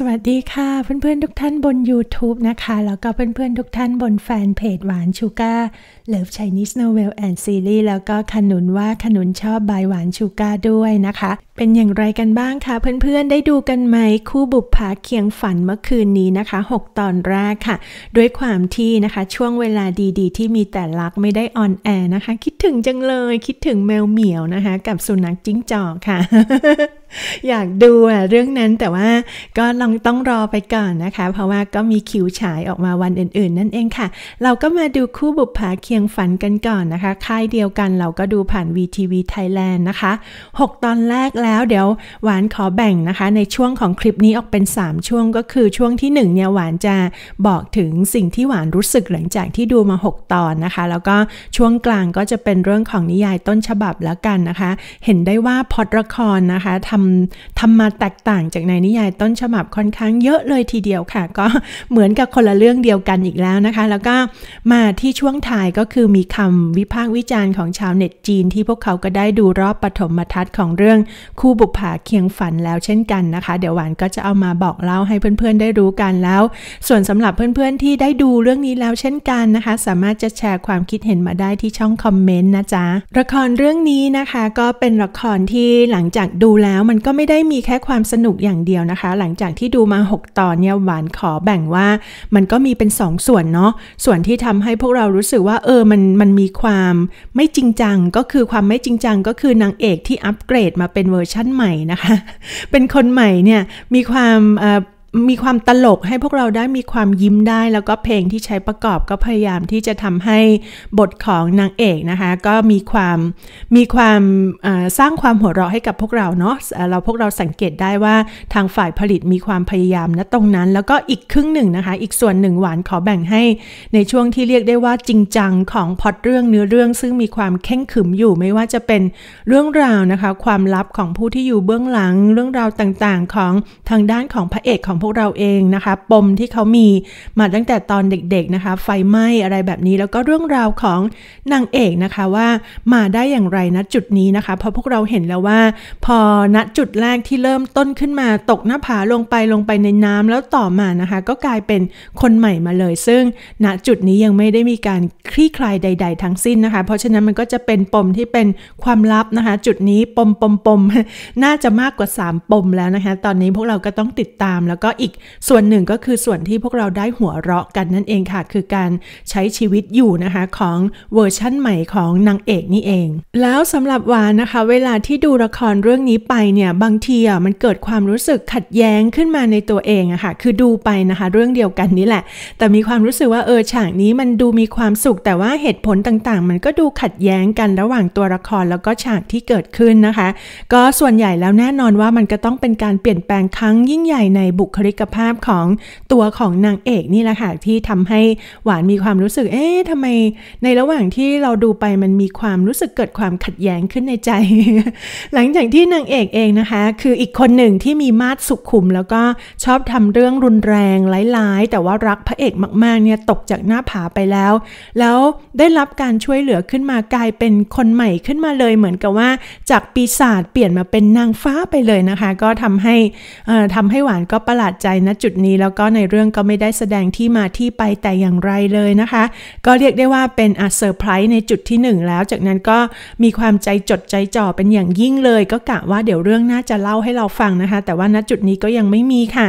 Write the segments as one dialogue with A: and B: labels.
A: สวัสดีค่ะเพื่อนๆทุกท่านบน YouTube นะคะ แล้วก็เพื่อนๆทุกท่านบนแฟนเพจหวานชูกาเลิฟไชนิสโนเวลแอนด์ซีรีส์แล้วก็ขนุนว่าขนุนชอบบายหวานชูกาด้วยนะคะเป็นอย่างไรกันบ้างคะ เพื่อนๆได้ดูกันไหมคู่บุปผาเคียงฝันเมื่อคืนนี้นะคะ 6 ตอนแรกค่ะ ด้วยความที่นะคะ ช่วงเวลาดีๆ ที่มีแต่ลักไม่ได้ออนแอร์นะคะ คิดถึงจังเลยคิดถึงแมวเหมียวนะคะ กับสุนัขจิ้งจอกค่ะ อยากดูอ่ะเรื่องนั้นแต่ว่าก็ลองต้องรอไปก่อนนะคะ เพราะว่าก็มีคิวฉายออกมาวันอื่นๆ นั่นเองค่ะ เราก็มาดูคู่บุปผาเคียงฝันกันก่อนนะคะ ค่ายเดียวกันเราก็ดูผ่าน VTV Thailand นะคะ6 ตอนแรกแล้วเดี๋ยวหวานขอแบ่งนะคะในช่วงของคลิปนี้ออกเป็น 3 ช่วงก็คือช่วงที่ 1 เนี่ยหวานจะบอกถึงสิ่งที่หวานรู้สึก หลังจากที่ดูมา 6 ตอนนะคะ แล้วก็ช่วงกลางก็จะเป็นเรื่องของนิยายต้นฉบับแล้วกันนะคะ เห็นได้ว่าพอดละครนะคะทำทำมาแตกต่างจากในนิยายต้นฉบับค่อนข้างเยอะเลยทีเดียวค่ะ ก็เหมือนกับคนละเรื่องเดียวกันอีกแล้วนะคะ แล้วก็มาที่ช่วงท้ายก็คือมีคำวิพากษ์วิจารณ์ของชาวเน็ตจีน ที่พวกเขาก็ได้ดูรอบปฐมทัศน์ของเรื่องคู่บุกผาเคียงฝันแล้วเช่นกันนะคะ เดี๋ยวหวานก็จะเอามาบอกเล่าให้เพื่อนๆได้รู้กันแล้ว ส่วนสำหรับเพื่อนๆที่ได้ดูเรื่องนี้แล้วเช่นกันนะคะ สามารถจะแชร์ความคิดเห็นมาได้ที่ช่องคอมเมนต์นะจ๊ะละครเรื่องนี้นะคะก็เป็นละครที่หลังจากดูแล้วมันก็ไม่ได้มีแค่ความสนุกอย่างเดียวนะคะ หลังจากที่ดูมา 6 ตอนเนี่ยหวานขอแบ่งว่า มันก็มีเป็น 2สส่วนเนาะส่วนที่ทำให้พวกเรารู้สึกว่าเออมันมันมีความไม่จริงจังก็คือความไม่จริงจังก็คือนางเอกที่อัปเกรดมาเป็นเวอร์ชันใหม่นะคะ เป็นคนใหม่เนี่ย มีความมีความตลกให้พวกเราได้มีความยิ้มได้ แล้วก็เพลงที่ใช้ประกอบก็พยายามที่จะทำให้บทของนางเอกนะคะก็มีความมีความสร้างความหัวเราะให้กับพวกเราเนาะเราพวกเราสังเกตได้ว่าทางฝ่ายผลิตมีความพยายามณตรงนั้น แล้วก็อีกครึ่งหนึ่งนะคะอีกส่วนหนึ่งหวานขอแบ่งให้ ในช่วงที่เรียกได้ว่าจริงจังของพอดเรื่องเนื้อเรื่อง ซึ่งมีความเข่งขึมอยู่ไม่ว่าจะเป็นเรื่องราวนะคะความลับของผู้ที่อยู่เบื้องหลังเรื่องราวต่างๆ ของทางด้านของพระเอกของวกเราเองนะคะปมที่เขามีมาตั้งแต่ตอนเด็กๆนะคะไฟไหม้อะไรแบบนี้แล้วก็เรื่องราวของนางเอกนะคะว่ามาได้อย่างไรนะจุดนี้นะคะเพราะพวกเราเห็นแล้วว่า พอณจุดแรกที่เริ่มต้นขึ้นมาตกหน้าผาลงไปลงไปในน้ำแล้วต่อมานะคะก็กลายเป็นคนใหม่มาเลย ซึ่งณจุดนี้ยังไม่ได้มีการคลี่คลายใดๆทั้งสิ้นนะคะ เพราะฉะนั้นมันก็จะเป็นปมที่เป็นความลับนะคะ จุดนี้ปมปมปมน่าจะมากกว่า 3 ปมแล้วนะคะตอนนี้พวกเราก็ต้องติดตามแล้วก็ก็อีก ส่วนหนึ่งก็คือส่วนที่พวกเราได้หัวเราะกันนั่นเองค่ะ คือการใช้ชีวิตอยู่นะคะของเวอร์ชั่นใหม่ของนางเอกนี่เอง แล้วสำหรับวานนะคะเวลาที่ดูละครเรื่องนี้ไปเนี่ยบางทีอ่ะมันเกิดความรู้สึกขัดแย้งขึ้นมาในตัวเองอะค่ะ คือดูไปนะคะเรื่องเดียวกันนี่แหละ แต่มีความรู้สึกว่าเออฉากนี้มันดูมีความสุข แต่ว่าเหตุผลต่างๆ มันก็ดูขัดแย้งกันระหว่างตัวละครแล้วก็ฉากที่เกิดขึ้นนะคะ ก็ส่วนใหญ่แล้วแน่นอนว่ามันก็ต้องเป็นการเปลี่ยนแปลงครั้งยิ่งใหญ่ในบุคคลิกภาพของตัวของนางเอกนี่แหละค่ะที่ทำให้หวานมีความรู้สึกเอ๊ะทำไมในระหว่างที่เราดูไปมันมีความรู้สึกเกิดความขัดแย้งขึ้นในใจ หลังจากที่นางเอกเองนะคะ คืออีกคนหนึ่งที่มีมาสสุขุม แล้วก็ชอบทำเรื่องรุนแรงร้ายๆ แต่ว่ารักพระเอกมากๆเนี่ยตกจากหน้าผาไปแล้ว แล้วได้รับการช่วยเหลือขึ้นมากลายเป็นคนใหม่ขึ้นมาเลยเหมือนกับว่าจากปีศาจเปลี่ยนมาเป็นนางฟ้าไปเลยนะคะก็ทำให้ทำให้หวานก็ประหลาดาดใจณจุดนี้แล้วก็ในเรื่องก็ไม่ได้แสดงที่มาที่ไปแต่อย่างไรเลยนะคะ ก็เรียกได้ว่าเป็นอศเซอร์ไพรส์ในจุดที่ 1 แล้วจากนั้นก็มีความใจจดใจจ่อ เป็นอย่างยิ่งเลยก็กะว่าเดี๋ยวเรื่องน่าจะเล่าให้เราฟังนะคะ แต่ว่าณจุดนี้ก็ยังไม่มีค่ะ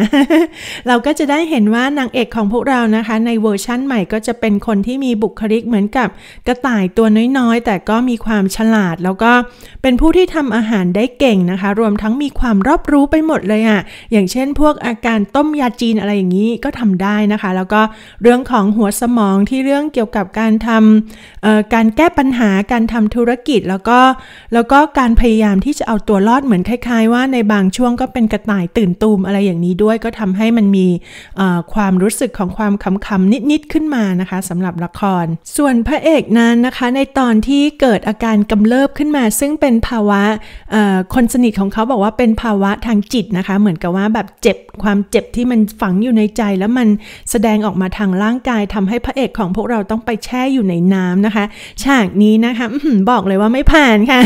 A: เราก็จะได้เห็นว่านางเอกของพวกเรานะคะ ในเวอร์ชั่นใหม่ก็จะเป็นคนที่มีบุคลิกเหมือนกับกระต่ายตัวน้อยๆแต่ก็มีความฉลาด แล้วก็เป็นผู้ที่ทำอาหารได้เก่งนะคะ รวมทั้งมีความรอบรู้ไปหมดเลยอะ่ะอย่างเช่น พวกอาการการต้มยาจีนอะไรอย่างนี้ก็ทำได้นะคะ แล้วก็เรื่องของหัวสมองที่เรื่องเกี่ยวกับการทำการแก้ปัญหาการทำธุรกิจ แล้วก็แล้วก็การพยายามที่จะเอาตัวรอดเหมือนคล้ายๆว่า ในบางช่วงก็เป็นกระต่ายตื่นตูม อะไรอย่างนี้ด้วยก็ทำให้มันมีความรู้สึกของความขำๆนิดๆขึ้นมานะคะสำหรับละคร ส่วนพระเอกนั้นนะคะ ในตอนที่เกิดอาการกำเริบขึ้นมา ซึ่งเป็นภาวะคนสนิทของเขาบอกว่าเป็นภาวะทางจิตนะคะ เหมือนกับว่าแบบเจ็บความความเจ็บที่มันฝังอยู่ในใจแล้วมันแสดงออกมาทางร่างกายทำให้พระเอกของพวกเราต้องไปแช่อยู่ในน้ำนะคะ ฉากนี้นะคะบอกเลยว่าไม่ผ่านค่ะ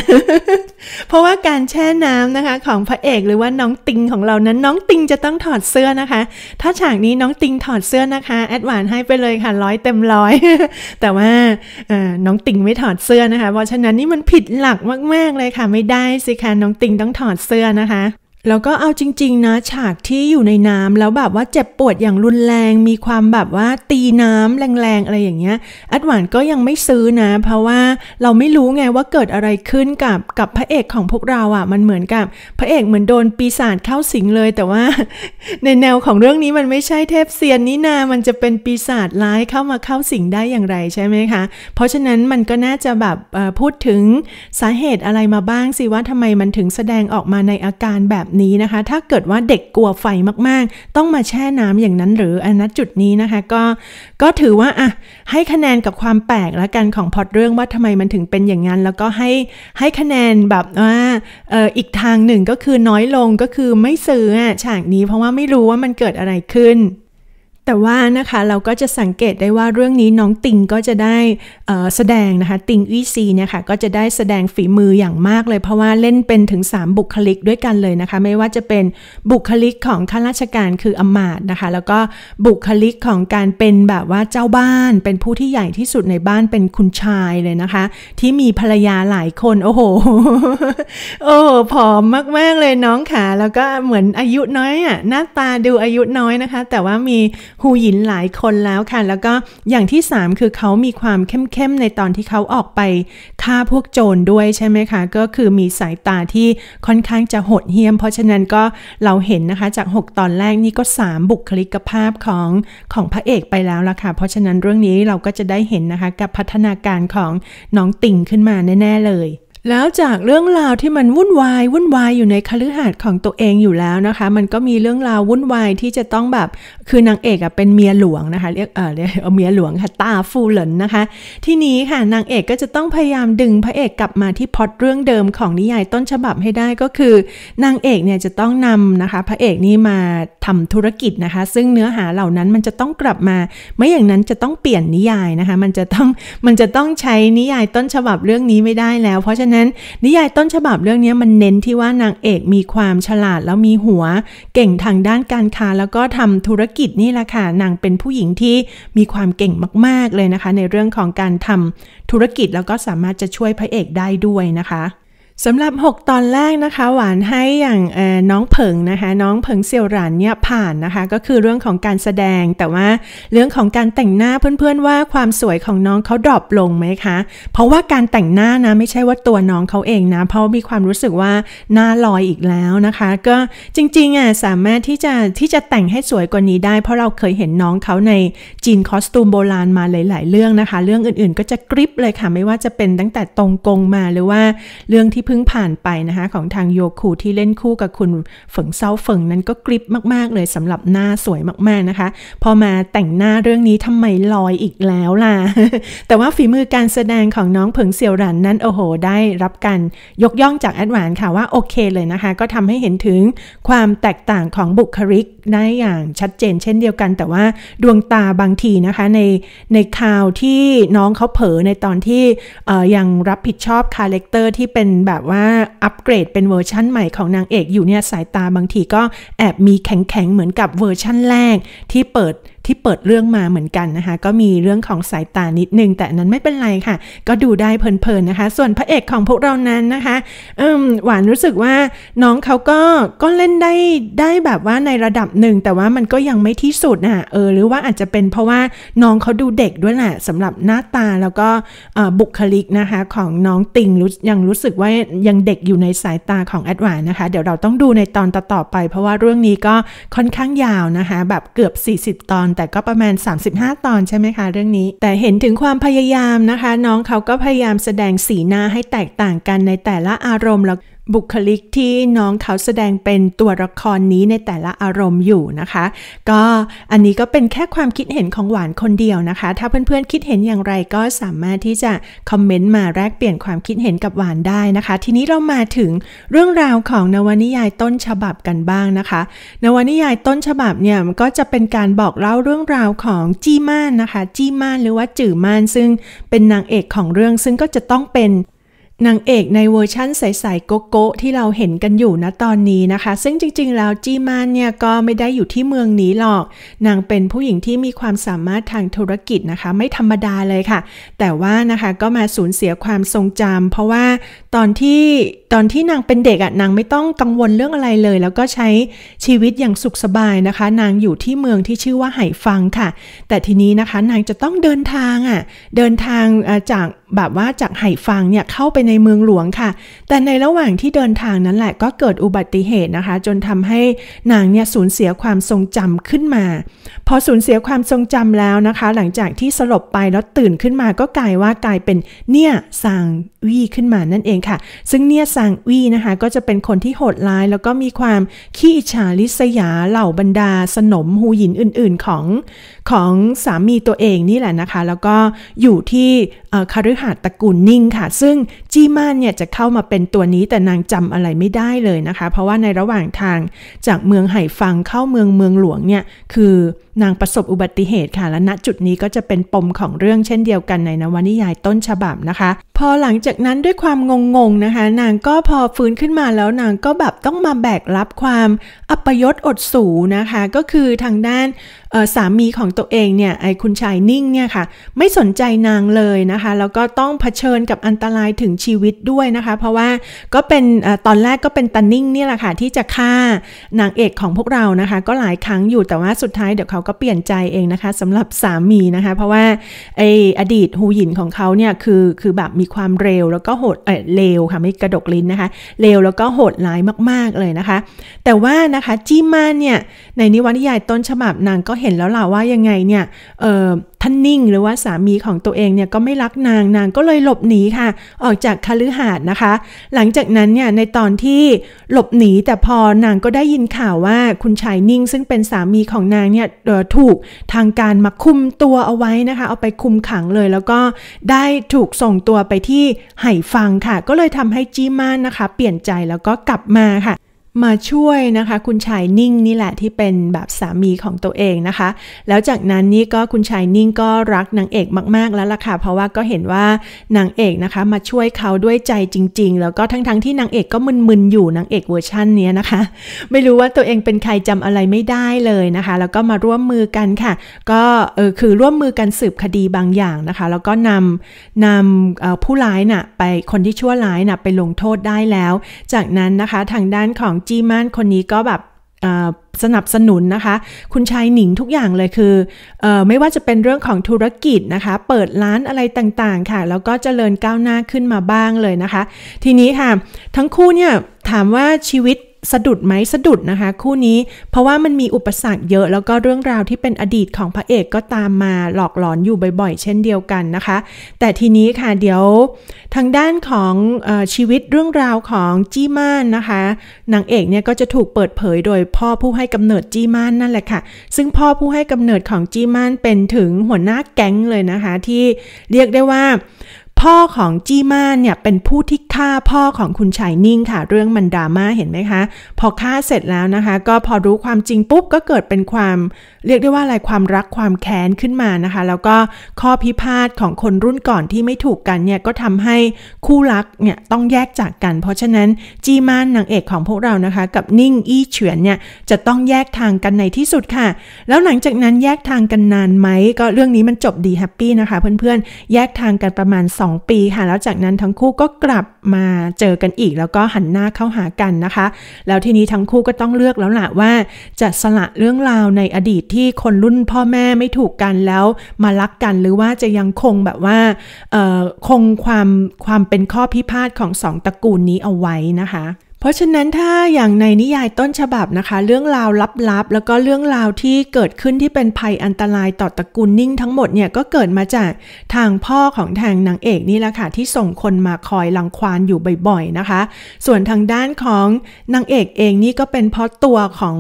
A: เพราะว่าการแช่น้ำนะคะ ของพระเอกหรือว่าน้องติงของเรานั้น น้องติงจะต้องถอดเสื้อนะคะ ถ้าฉากนี้น้องติงถอดเสื้อนะคะแอดวานให้ไปเลยค่ะร้อยเต็มร้อยแต่ว่าน้องติงไม่ถอดเสื้อนะคะ เพราะฉะนั้นนี่มันผิดหลักมากๆเลยค่ะ ไม่ได้สิคะน้องติงต้องถอดเสื้อนะคะแล้วก็เอาจริง ๆ นะฉากที่อยู่ในน้ำแล้วแบบว่าเจ็บปวดอย่างรุนแรงมีความแบบว่าตีน้ำแรง ๆ อะไรอย่างเงี้ยแอดวานก็ยังไม่ซื้อนะ เพราะว่าเราไม่รู้ไงว่าเกิดอะไรขึ้นกับกับพระเอกของพวกเราอะ่ะมันเหมือนกับ พระเอกเหมือนโดนปีศาจเข้าสิงเลย แต่ว่าในแนวของเรื่องนี้มันไม่ใช่เทพเซียนนี่นามันจะเป็นปีศาจร้ายเข้ามาเข้าสิงได้อย่างไรใช่ไหมคะ เพราะฉะนั้นมันก็น่าจะแบบพูดถึงสาเหตุอะไรมาบ้างสิว่าทำไมมันถึงแสดงออกมาในอาการแบบนี้นะคะถ้าเกิดว่าเด็กกลัวไฟมาก ๆ ต้องมาแช่น้ำอย่างนั้น หรืออันนั้นจุดนี้นะคะก็ก็ถือว่าอ่ะให้คะแนนกับความแปลกและกันของพอดเรื่องว่าทำไมมันถึงเป็นอย่างนั้นแล้วก็ให้ให้คะแนนแบบว่าเอออีกทางหนึ่งก็คือน้อยลงก็คือไม่ซื้อฉากนี้เพราะว่าไม่รู้ว่ามันเกิดอะไรขึ้นแต่ว่านะคะเราก็จะสังเกตได้ว่าเรื่องนี้น้องติงก็จะได้แสดงนะคะ ติงอีซีเนี่ยค่ะก็จะได้แสดงฝีมืออย่างมากเลยเพราะว่าเล่นเป็นถึง 3 บุคลิกด้วยกันเลยนะคะ ไม่ว่าจะเป็นบุคลิกของข้าราชการคืออมาตนะคะ แล้วก็บุคลิกของการเป็นแบบว่าเจ้าบ้านเป็นผู้ที่ใหญ่ที่สุดในบ้านเป็นคุณชายเลยนะคะ ที่มีภรรยาหลายคน โอ้โห โอ้ผอมมากๆเลยน้องค่ะ แล้วก็เหมือนอายุน้อยอ่ะหน้าตาดูอายุน้อยนะคะ แต่ว่ามีหูหยินหลายคนแล้วค่ะ แล้วก็อย่างที่3คือเขามีความเข้มๆในตอนที่เขาออกไปฆ่าพวกโจรด้วยใช่ไหมคะก็คือมีสายตาที่ค่อนข้างจะหดเหี้ยม เพราะฉะนั้นก็เราเห็นนะคะจาก 6 ตอนแรกนี่ก็ 3 บุคลิกภาพของของพระเอกไปแล้วละค่ะเพราะฉะนั้นเรื่องนี้เราก็จะได้เห็นนะคะกับพัฒนาการของน้องติ่งขึ้นมาแน่ๆเลยแล้วจากเรื่องราวที่มันวุ่นวาย วุ่นวายอยู่ในคฤหาสน์ของตัวเองอยู่แล้วนะคะ มันก็มีเรื่องราววุ่นวายที่จะต้องแบบคือนางเอกอะเป็นเมียหลวงนะคะเรียกเออเรียกเมียหลวงค่ะตาฟูหลินนะคะที่นี้ค่ะนางเอกก็จะต้องพยายามดึงพระเอกกลับมาที่พอดเรื่องเดิมของนิยายต้นฉบับให้ได้ก็คือนางเอกเนี่ยจะต้องนำนะคะ พระเอกนี่มาทำธุรกิจนะคะ ซึ่งเนื้อหาเหล่านั้นมันจะต้องกลับมาไม่อย่างนั้นจะต้องเปลี่ยนนิยายนะคะ มันจะต้องมันจะต้องใช้นิยายต้นฉบับเรื่องนี้ไม่ได้แล้วเพราะฉะนั้นนิยายต้นฉบับเรื่องนี้มันเน้นที่ว่านางเอกมีความฉลาดแล้วมีหัว เก่งทางด้านการค้าแล้วก็ทำธุรกิจนี่แหละค่ะ นางเป็นผู้หญิงที่มีความเก่งมากๆเลยนะคะ ในเรื่องของการทำธุรกิจ แล้วก็สามารถจะช่วยพระเอกได้ด้วยนะคะสำหรับ 6 ตอนแรกนะคะ หวานให้อย่างน้องเผิงนะคะ น้องเผิงเซียวหลานเนี่ยผ่านนะคะก็คือเรื่องของการแสดงแต่ว่า เรื่องของการแต่งหน้าเพื่อนๆว่า ความสวยของน้องเขาดรอปลงไหมคะ เพราะว่าการแต่งหน้านะไม่ใช่ว่าตัวน้องเขาเองนะเพราะมีความรู้สึกว่าหน้าลอยอีกแล้วนะคะ ก็จริงๆอ่ะ สามารถที่จะที่จะแต่งให้สวยกว่านี้ได้ เพราะเราเคยเห็นน้องเขาในจีนคอสตูมโบราณมาหลาย ๆ เรื่องนะคะ เรื่องอื่นๆ ก็จะกริบเลยค่ะไม่ว่าจะเป็นตั้งแต่ตรงกงมาหรือว่าเรื่องที่พิ่งผ่านไปนะคะ ของทางโยคูที่เล่นคู่กับคุณฝงเซาฝงนั้นก็กริบมากๆเลยสำหรับหน้าสวยมากๆนะคะ พอมาแต่งหน้าเรื่องนี้ทำไมลอยอีกแล้วล่ะ แต่ว่าฝีมือการแสดงของน้องเพิงเซียวรันนั้นโอ้โหได้รับการยกย่องจากแอดวานค่ะว่าโอเคเลยนะคะ ก็ทำให้เห็นถึงความแตกต่างของบุคลิกได้อย่างชัดเจน เช่นเดียวกัน แต่ว่าดวงตาบางทีนะคะในในข่าวที่น้องเขาเผยในตอนที่ยังรับผิดชอบคาแรคเตอร์ที่เป็นแบบบบว่าอัปเกรดเป็นเวอร์ชั่นใหม่ของนางเอกอยู่เนี่ย สายตาบางทีก็แอบมีแข็งๆเหมือนกับเวอร์ชั่นแรกที่เปิดที่เปิดเรื่องมาเหมือนกันนะคะ ก็มีเรื่องของสายตานิดนึง แต่นั้นไม่เป็นไรค่ะ ก็ดูได้เพลินๆนะคะ ส่วนพระเอกของพวกเรานั้นนะคะหวานรู้สึกว่าน้องเขาก็ก็เล่นได้ได้แบบว่าในระดับหนึ่งแต่ว่ามันก็ยังไม่ที่สุดนะเออหรือว่าอาจจะเป็นเพราะว่าน้องเขาดูเด็กด้วยแหละสำหรับหน้าตาแล้วก็บุคลิกนะคะ ของน้องติงรู้ยังรู้สึกว่ายังเด็กอยู่ในสายตาของแอดวานนะคะเดี๋ยวเราต้องดูในตอนต่อๆไปเพราะว่าเรื่องนี้ก็ค่อนข้างยาวนะคะ แบบเกือบ 40 ตอนแต่ก็ประมาณ 35 ตอนใช่ไหมคะเรื่องนี้ แต่เห็นถึงความพยายามนะคะ น้องเขาก็พยายามแสดงสีหน้าให้แตกต่างกันในแต่ละอารมณ์แล้วบุคลิกที่น้องเขาแสดงเป็นตัวละครนี้ในแต่ละอารมณ์อยู่นะคะ ก็อันนี้ก็เป็นแค่ความคิดเห็นของหวานคนเดียวนะคะ ถ้าเพื่อนๆคิดเห็นอย่างไรก็สามารถที่จะ คอมเมนต์มาแลกเปลี่ยนความคิดเห็นกับหวานได้นะคะ ทีนี้เรามาถึงเรื่องราวของนวนิยายต้นฉบับกันบ้างนะคะ นวนิยายต้นฉบับเนี่ยก็จะเป็นการบอกเล่าเรื่องราวของจีม่านนะคะจีม่านหรือว่าจื่อม่านซึ่งเป็นนางเอกของเรื่องซึ่งก็จะต้องเป็นนางเอกในเวอร์ชั่นใสๆโกโก้ที่เราเห็นกันอยู่นะตอนนี้นะคะ ซึ่งจริงๆแล้ว จีมานเนี่ยก็ไม่ได้อยู่ที่เมืองนี้หรอก นางเป็นผู้หญิงที่มีความสามารถทางธุรกิจนะคะ ไม่ธรรมดาเลยค่ะ แต่ว่านะคะก็มาสูญเสียความทรงจำเพราะว่าตอนที่ตอนที่นางเป็นเด็กอะ่ะนางไม่ต้องกังวลเรื่องอะไรเลย แล้วก็ใช้ชีวิตอย่างสุขสบายนะคะ นางอยู่ที่เมืองที่ชื่อว่าไห่ฟังค่ะ แต่ทีนี้นะคะนางจะต้องเดินทางอะ่ะเดินทางจากแบบว่าจากไหฟางเนี่ยเข้าไปในเมืองหลวงค่ะ แต่ในระหว่างที่เดินทางนั้นแหละ ก็เกิดอุบัติเหตุนะคะ จนทำให้นางเนี่ยสูญเสียความทรงจำขึ้นมา พอสูญเสียความทรงจำแล้วนะคะ หลังจากที่สลบไปแล้วตื่นขึ้นมาก็กลายว่ากลายเป็นเนี่ยซางวีขึ้นมานั่นเองค่ะ ซึ่งเนี่ยซางวีนะคะก็จะเป็นคนที่โหดร้าย แล้วก็มีความขี้อิจฉาลิษยาเหล่าบรรดา สนมหูหญินอื่นๆของของสามีตัวเองนี่แหละนะคะแล้วก็อยู่ที่คาริหาดตระกูลนิ่งค่ะ ซึ่ง จีมานเนี่ยจะเข้ามาเป็นตัวนี้แต่นางจำอะไรไม่ได้เลยนะคะ เพราะว่าในระหว่างทางจากเมืองไห่ฟังเข้าเมืองเมืองหลวงเนี่ยคือนางประสบอุบัติเหตุค่ะและณจุดนี้ก็จะเป็นปมของเรื่องเช่นเดียวกันในนวนิยายต้นฉบับนะคะ พอหลังจากนั้นด้วยความงงๆนะคะนางก็พอฟื้นขึ้นมาแล้วนางก็แบบต้องมาแบกรับความอัปยศอดสูนะคะก็คือทางด้านสามีของตัวเองเนี่ยไอคุณชายนิ่งเนี่ยค่ะไม่สนใจนางเลยนะคะแล้วก็ต้องเผชิญกับอันตรายถึงชีวิตด้วยนะคะ เพราะว่าก็เป็นอตอนแรกก็เป็นตันนิ่งเนี่ยแหละค่ะที่จะฆ่า นางเอกของพวกเรานะคะ ก็หลายครั้งอยู่แต่ว่าสุดท้ายเดี๋ยวเขาก็เปลี่ยนใจเองนะคะสำหรับสามีนะคะ เพราะว่าไออดีตฮูหยินของเขาเนี่ยคือ คือแบบมีความเร็วแล้วก็โหด เออเร็วค่ะไม่กระดกลิ้นนะคะ เร็วแล้วก็โหดร้ายมากๆเลยนะคะ แต่ว่านะคะ จีมานเนี่ย ในนิวรนิยายต้นฉบับนาง ก็เห็นแล้วล่ะว่ายังไงเนี่ยเออท่านนิ่งหรือว่าสามีของตัวเองเนี่ยก็ไม่รักนางนางก็เลยหลบหนีค่ะออกจากคฤหาสน์นะคะ หลังจากนั้นเนี่ยในตอนที่หลบหนีแต่พอนางก็ได้ยินข่าวว่าคุณชายนิ่ง ซึ่งเป็นสามีของนางเนี่ยถูกทางการมาคุมตัวเอาไว้นะคะ เอาไปคุมขังเลย แล้วก็ได้ถูกส่งตัวไปที่ไห่ฟังค่ะ ก็เลยทำให้จีม่านนะคะเปลี่ยนใจแล้วก็กลับมาค่ะมาช่วยนะคะคุณชายนิ่งนี่แหละที่เป็นแบบสามีของตัวเองนะคะ แล้วจากนั้นนี่ก็คุณชายนิ่งก็รักนางเอกมาก ๆ แล้วล่ะค่ะเพราะว่าก็เห็นว่านางเอกนะคะมาช่วยเขาด้วยใจจริงๆ แล้วก็ทั้งๆทที่นางเอกก็มึนๆอยู่นางเอกเวอร์ชั่นนี้นะคะ ไม่รู้ว่าตัวเองเป็นใครจำอะไรไม่ได้เลยนะคะ แล้วก็มาร่วมมือกันค่ะ ก็เออคือร่วมมือกันสืบคดีบางอย่างนะคะ แล้วก็นำนำผู้ร้ายนะ่ะไปคนที่ชั่วร้ายนะ่ะไปลงโทษได้แล้ว จากนั้นนะคะทางด้านของจีมานคนนี้ก็แบบสนับสนุนนะคะ คุณชายหนิงทุกอย่างเลยคืออไม่ว่าจะเป็นเรื่องของธุรกิจนะคะ เปิดร้านอะไรต่างๆค่ะ แล้วก็เจริญก้าวหน้าขึ้นมาบ้างเลยนะคะ ทีนี้ค่ะ ทั้งคู่เนี่ยถามว่าชีวิตสะดุดไหมสะดุดนะคะคู่นี้ เพราะว่ามันมีอุปสรรคเยอะแล้วก็เรื่องราวที่เป็นอดีตของพระเอกก็ตามมาหลอกหลอนอยู่บ่อย ๆ เช่นเดียวกันนะคะ แต่ทีนี้ค่ะเดี๋ยวทางด้านของอชีวิตเรื่องราวของจี้ม่านนะคะนางเอกเนี่ยก็จะถูกเปิดเผย โดยพ่อผู้ให้กำเนิดจี้ม่านนั่นแหละค่ะซึ่งพ่อผู้ให้กำเนิดของจี้ม่านเป็นถึงหัวหน้าแก๊งเลยนะคะที่เรียกได้ว่าพ่อของจีม่านเนี่ยเป็นผู้ที่ฆ่าพ่อของคุณชายนิ่งค่ะเรื่องมันดราม่าเห็นไหมคะ พอฆ่าเสร็จแล้วนะคะ ก็พอรู้ความจริงปุ๊บก็เกิดเป็นความ เรียกได้ว่าอะไรความรักความแค้นขึ้นมานะคะ แล้วก็ข้อพิพาทของคนรุ่นก่อนที่ไม่ถูกกันเนี่ยก็ทำให้คู่รักเนี่ยต้องแยกจากกัน เพราะฉะนั้นจีม่านนางเอกของพวกเรานะคะกับนิ่งอี้เฉือนเนี่ยจะต้องแยกทางกันในที่สุดค่ะ แล้วหลังจากนั้นแยกทางกันนานไหมก็เรื่องนี้มันจบดีแฮปปี้นะคะเพื่อนๆแยกทางกันประมาณ 2 2ปีค่ะแล้วจากนั้นทั้งคู่ก็กลับมาเจอกันอีก แล้วก็หันหน้าเข้าหากันนะคะ แล้วทีนี้ทั้งคู่ก็ต้องเลือกแล้วละว่าจะสละเรื่องราวในอดีตที่คนรุ่นพ่อแม่ไม่ถูกกันแล้วมารักกัน หรือว่าจะยังคงแบบว่าคงความความเป็นข้อพิพาทของสองตระกูลนี้เอาไว้นะคะเพราะฉะนั้นถ้าอย่างในนิยายต้นฉบับนะคะ เรื่องราวลับๆ แล้วก็เรื่องราวที่เกิดขึ้นที่เป็นภัยอันตรายต่อตระกูลนิ่งทั้งหมดเนี่ย ก็เกิดมาจากทางพ่อของทางนางเอกนี่แหละค่ะที่ส่งคนมาคอยลังควานอยู่บ่อยๆนะคะ ส่วนทางด้านของนางเอกเองนี่ก็เป็นเพราะตัวของ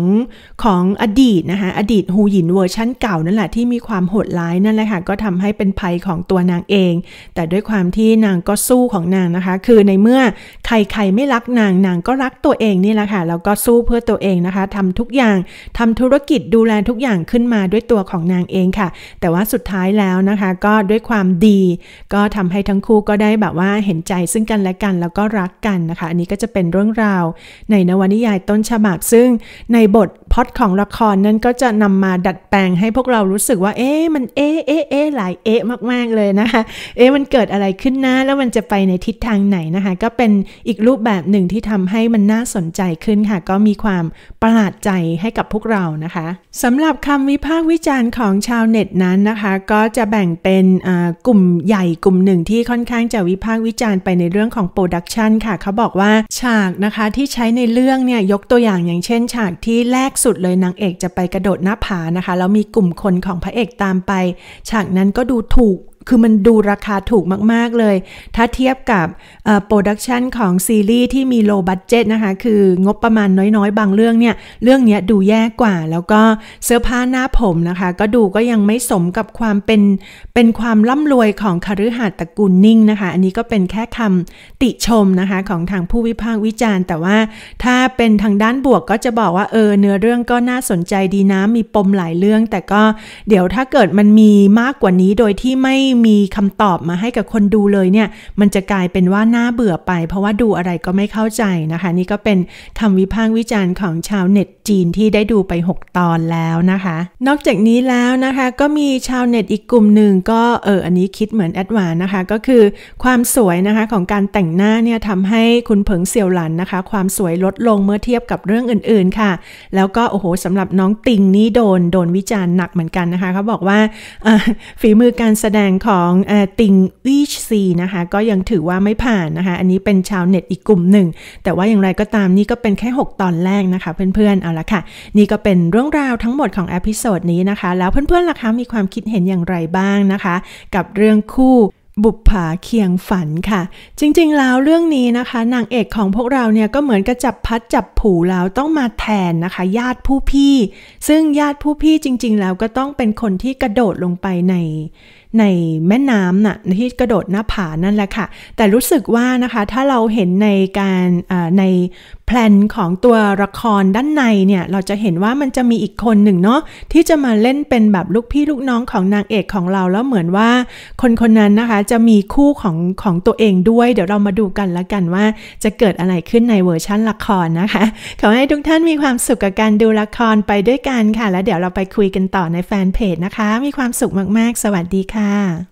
A: ของอดีตนะคะอดีตฮูหยินเวอร์ชั่นเก่านั่นแหละที่มีความโหดร้ายนั่นแหละค่ะก็ทำให้เป็นภัยของตัวนางเอง แต่ด้วยความที่นางก็สู้ของนางนะคะ คือในเมื่อใครๆไม่รักนางนางก็ก็รักตัวเองนี่แหละค่ะแล้วก็สู้เพื่อตัวเองนะคะทำทุกอย่างทำธุรกิจดูแลทุกอย่างขึ้นมาด้วยตัวของนางเองค่ะ แต่ว่าสุดท้ายแล้วนะคะ ก็ด้วยความดี ก็ทำให้ทั้งคู่ก็ได้แบบว่าเห็นใจซึ่งกันและกัน แล้วก็รักกันนะคะ อันนี้ก็จะเป็นเรื่องราวในนวนิยายต้นฉบับซึ่งในบทพอดของละครนั้นก็จะนำมาดัดแปลงให้พวกเรารู้สึกว่าเอ๊ะมันเอ๊ะเอ๊ะเอ๊ะหลายเอ๊ะมากๆเลยนะคะเอ๊ะมันเกิดอะไรขึ้นนะแล้วมันจะไปในทิศทางไหนนะคะก็เป็นอีกรูปแบบหนึ่งที่ทำให้ให้มันน่าสนใจขึ้นค่ะก็มีความประหลาดใจให้กับพวกเรานะคะสำหรับคำวิพากษ์วิจารณ์ของชาวเน็ตนั้นนะคะ ก็จะแบ่งเป็นกลุ่มใหญ่กลุ่มหนึ่งที่ค่อนข้างจะวิพากษ์วิจารณ์ไปในเรื่องของโปรดักชันค่ะ เขาบอกว่าฉากนะคะที่ใช้ในเรื่องเนี่ยยกตัวอย่างอย่างเช่น ฉากที่แรกสุดเลยนางเอกจะไปกระโดดหน้าผานะคะแล้วมีกลุ่มคนของพระเอกตามไป ฉากนั้นก็ดูถูกคือมันดูราคาถูกมาก ๆ เลย ถ้าเทียบกับโปรดักชันของซีรีส์ที่มีโลบัตเจตนะคะ คืองบประมาณน้อย ๆ บางเรื่องเนี่ย เรื่องนี้ดูแย่กว่า แล้วก็เสื้อผ้าหน้าผมนะคะ ก็ดูก็ยังไม่สมกับความเป็นเป็นความร่ำรวยของคฤหาสน์ตระกูลนิ่งนะคะ อันนี้ก็เป็นแค่คำติชมนะคะของทางผู้วิพากษ์วิจารณ์ แต่ว่าถ้าเป็นทางด้านบวกก็จะบอกว่าเออเนื้อเรื่องก็น่าสนใจดีนะ มีปมหลายเรื่อง แต่ก็เดี๋ยวถ้าเกิดมันมีมากกว่านี้โดยที่ไม่มีคำตอบมาให้กับคนดูเลยเนี่ย มันจะกลายเป็นว่าน่าเบื่อไป เพราะว่าดูอะไรก็ไม่เข้าใจนะคะ นี่ก็เป็นคำวิพากษ์วิจารณ์ของชาวเน็ตจีนที่ได้ดูไป 6 ตอนแล้วนะคะ นอกจากนี้แล้วนะคะ ก็มีชาวเน็ตอีกกลุ่มหนึ่งก็เอออันนี้คิดเหมือนแอดวานนะคะก็คือความสวยนะคะของการแต่งหน้าเนี่ยทำให้คุณเผิงเซียวหลันนะคะ ความสวยลดลงเมื่อเทียบกับเรื่องอื่น ๆค่ะ แล้วก็โอ้โหสำหรับน้องติงนี่โดนโดนวิจารณ์หนักเหมือนกันนะคะเขาบอกว่าฝีมือการแสดงของติงวิชซีนะคะ ก็ยังถือว่าไม่ผ่านนะคะ อันนี้เป็นชาวเน็ตอีกกลุ่มหนึ่ง แต่ว่าอย่างไรก็ตามนี่ก็เป็นแค่6ตอนแรกนะคะ เพื่อนๆเอาละค่ะนี่ก็เป็นเรื่องราวทั้งหมดของอพิโซดนี้นะคะแล้วเพื่อนๆล่ะคะมีความคิดเห็นอย่างไรบ้างนะคะ กับเรื่องคู่บุปผาเคียงฝันค่ะ จริงๆแล้วเรื่องนี้นะคะนางเอกของพวกเราเนี่ยก็เหมือนกระจับพัดจับผูแล้วต้องมาแทนนะคะ ญาติผู้พี่ ซึ่งญาติผู้พี่จริง ๆแล้วก็ต้องเป็นคนที่กระโดดลงไปในในแม่น้ำน่ะ ที่กระโดดหน้าผานั่นแหละค่ะ แต่รู้สึกว่านะคะ ถ้าเราเห็นในการในพลนของตัวละครด้านในเนี่ย เราจะเห็นว่ามันจะมีอีกคนหนึ่งเนาะที่จะมาเล่นเป็นแบบลูกพี่ลูกน้องของนางเอกของเรา แล้วเหมือนว่า คนคนนั้นนะคะจะมีคู่ของของตัวเองด้วย เดี๋ยวเรามาดูกันละกันว่าจะเกิดอะไรขึ้นในเวอร์ชั่นละครนะคะขอให้ทุกท่านมีความสุขกับการดูละครไปด้วยกันค่ะ แล้วเดี๋ยวเราไปคุยกันต่อในแฟนเพจนะคะมีความสุขมากๆสวัสดีค่ะ